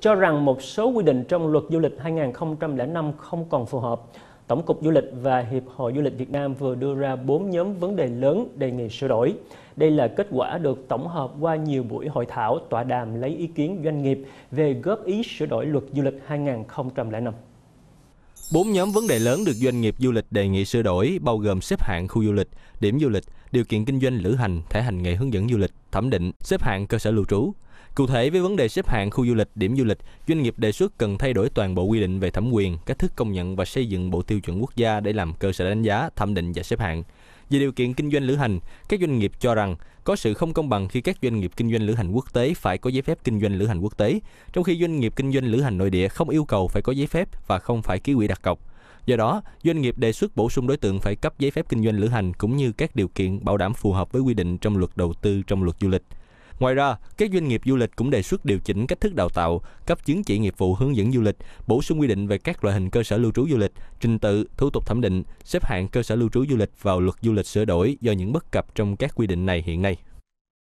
cho rằng một số quy định trong luật du lịch 2005 không còn phù hợp. Tổng cục Du lịch và Hiệp hội Du lịch Việt Nam vừa đưa ra 4 nhóm vấn đề lớn đề nghị sửa đổi. Đây là kết quả được tổng hợp qua nhiều buổi hội thảo, tọa đàm lấy ý kiến doanh nghiệp về góp ý sửa đổi luật du lịch 2005. Bốn nhóm vấn đề lớn được doanh nghiệp du lịch đề nghị sửa đổi bao gồm xếp hạng khu du lịch, điểm du lịch, điều kiện kinh doanh lữ hành, thể hành nghề hướng dẫn du lịch, thẩm định, xếp hạng cơ sở lưu trú, Cụ thể với vấn đề xếp hạng khu du lịch, điểm du lịch, doanh nghiệp đề xuất cần thay đổi toàn bộ quy định về thẩm quyền, cách thức công nhận và xây dựng bộ tiêu chuẩn quốc gia để làm cơ sở đánh giá, thẩm định và xếp hạng. Về điều kiện kinh doanh lữ hành, các doanh nghiệp cho rằng có sự không công bằng khi các doanh nghiệp kinh doanh lữ hành quốc tế phải có giấy phép kinh doanh lữ hành quốc tế, trong khi doanh nghiệp kinh doanh lữ hành nội địa không yêu cầu phải có giấy phép và không phải ký quỹ đặt cọc. Do đó, doanh nghiệp đề xuất bổ sung đối tượng phải cấp giấy phép kinh doanh lữ hành cũng như các điều kiện bảo đảm phù hợp với quy định trong luật đầu tư trong luật du lịch. Ngoài ra, các doanh nghiệp du lịch cũng đề xuất điều chỉnh cách thức đào tạo, cấp chứng chỉ nghiệp vụ hướng dẫn du lịch, bổ sung quy định về các loại hình cơ sở lưu trú du lịch, trình tự, thủ tục thẩm định, xếp hạng cơ sở lưu trú du lịch vào luật du lịch sửa đổi do những bất cập trong các quy định này hiện nay.